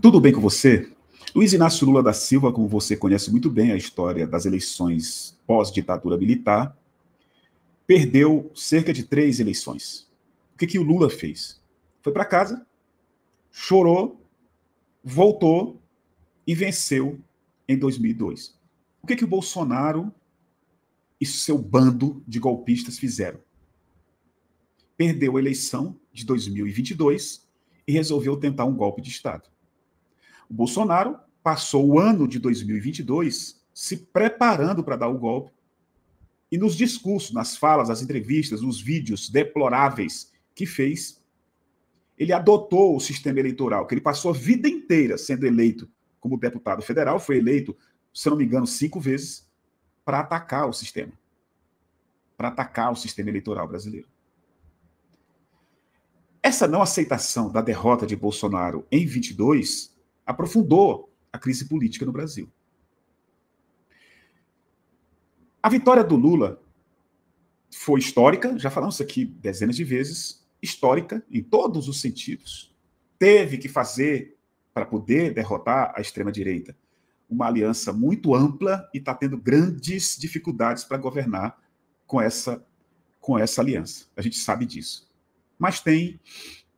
Tudo bem com você? Luiz Inácio Lula da Silva, como você conhece muito bem a história das eleições pós-ditadura militar, perdeu cerca de três eleições. O que, que o Lula fez? Foi para casa, chorou, voltou e venceu em 2002. O que, que o Bolsonaro e seu bando de golpistas fizeram? Perdeu a eleição de 2022 e resolveu tentar um golpe de Estado. O Bolsonaro passou o ano de 2022 se preparando para dar o golpe e nos discursos, nas falas, nas entrevistas, nos vídeos deploráveis que fez, ele adotou o sistema eleitoral, que ele passou a vida inteira sendo eleito como deputado federal, foi eleito, se não me engano, cinco vezes, para atacar o sistema. Para atacar o sistema eleitoral brasileiro. Essa não aceitação da derrota de Bolsonaro em 22 aprofundou a crise política no Brasil. A vitória do Lula foi histórica, já falamos aqui dezenas de vezes, histórica em todos os sentidos. Teve que fazer, para poder derrotar a extrema-direita, uma aliança muito ampla e está tendo grandes dificuldades para governar com essa, com essa aliança. A gente sabe disso mas tem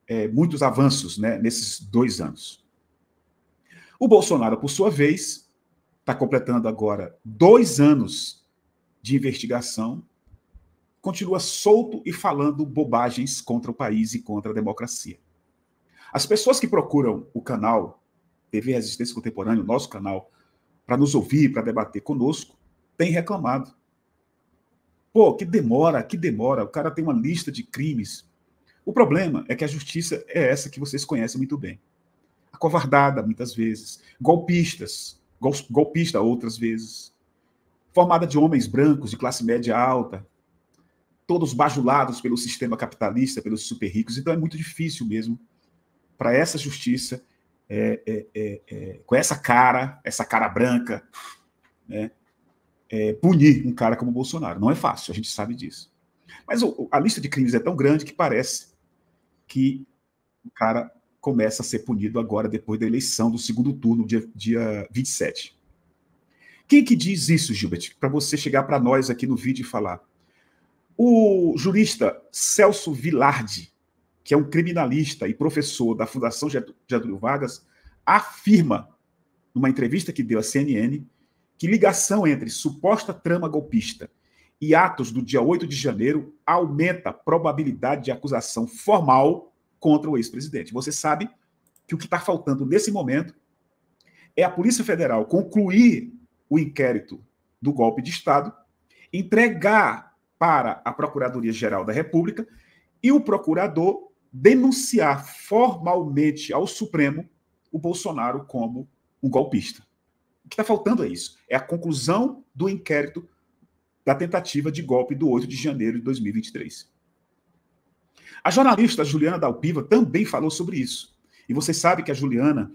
é, muitos avanços né, nesses dois anos. O Bolsonaro, por sua vez, está completando agora dois anos de investigação, continua solto e falando bobagens contra o país e contra a democracia. As pessoas que procuram o canal TV Resistência Contemporânea, o nosso canal, para nos ouvir, para debater conosco, têm reclamado. Pô, que demora, que demora. O cara tem uma lista de crimes o problema é que a justiça é essa que vocês conhecem muito bem. Acovardada, muitas vezes. Golpistas, gol, golpista, outras vezes. Formada de homens brancos, de classe média alta. Todos bajulados pelo sistema capitalista, pelos super ricos. Então é muito difícil mesmo para essa justiça, é, é, é, é, com essa cara, essa cara branca, né, é, punir um cara como Bolsonaro. Não é fácil, a gente sabe disso. Mas a lista de crimes é tão grande que parece que o cara começa a ser punido agora, depois da eleição do segundo turno, dia, dia 27. Quem que diz isso, Gilbert? Para você chegar para nós aqui no vídeo e falar. O jurista Celso Vilardi, que é um criminalista e professor da Fundação Getúlio Vargas, afirma, numa entrevista que deu à CNN, que ligação entre suposta trama golpista e atos do dia 8 de janeiro aumenta a probabilidade de acusação formal contra o ex-presidente. Você sabe que o que está faltando nesse momento é a Polícia Federal concluir o inquérito do golpe de Estado, entregar para a Procuradoria-Geral da República e o procurador denunciar formalmente ao Supremo o Bolsonaro como um golpista. O que está faltando é isso: é a conclusão do inquérito da tentativa de golpe do 8 de janeiro de 2023. A jornalista Juliana Dalpiva também falou sobre isso. E você sabe que a Juliana,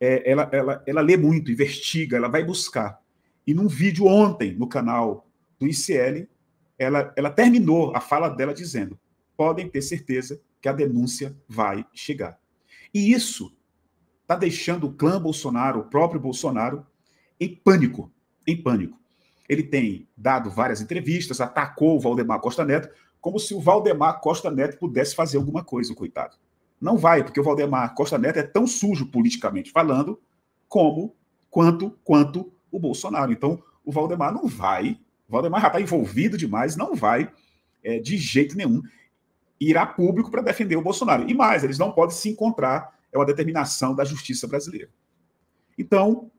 é, ela, ela, ela lê muito, investiga, ela vai buscar. E num vídeo ontem no canal do ICL, ela, ela terminou a fala dela dizendo: podem ter certeza que a denúncia vai chegar. E isso está deixando o clã Bolsonaro, o próprio Bolsonaro, em pânico, em pânico. Ele tem dado várias entrevistas, atacou o Valdemar Costa Neto, como se o Valdemar Costa Neto pudesse fazer alguma coisa, coitado. Não vai, porque o Valdemar Costa Neto é tão sujo politicamente falando como quanto quanto o Bolsonaro. Então, o Valdemar não vai. O Valdemar já está envolvido demais, não vai é, de jeito nenhum ir a público para defender o Bolsonaro. E mais, eles não podem se encontrar, é uma determinação da justiça brasileira. Então,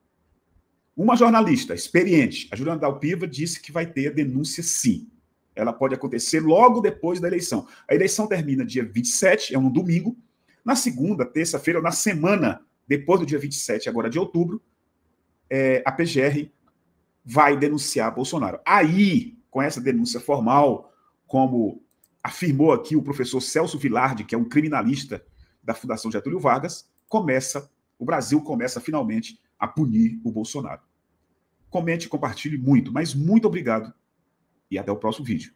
uma jornalista experiente, a Juliana Dalpiva, disse que vai ter a denúncia sim. Ela pode acontecer logo depois da eleição. A eleição termina dia 27, é um domingo. Na segunda, terça-feira, na semana depois do dia 27, agora de outubro, é, a PGR vai denunciar Bolsonaro. Aí, com essa denúncia formal, como afirmou aqui o professor Celso Vilardi, que é um criminalista da Fundação Getúlio Vargas, começa, o Brasil começa finalmente a punir o Bolsonaro. Comente, compartilhe muito, mas muito obrigado e até o próximo vídeo.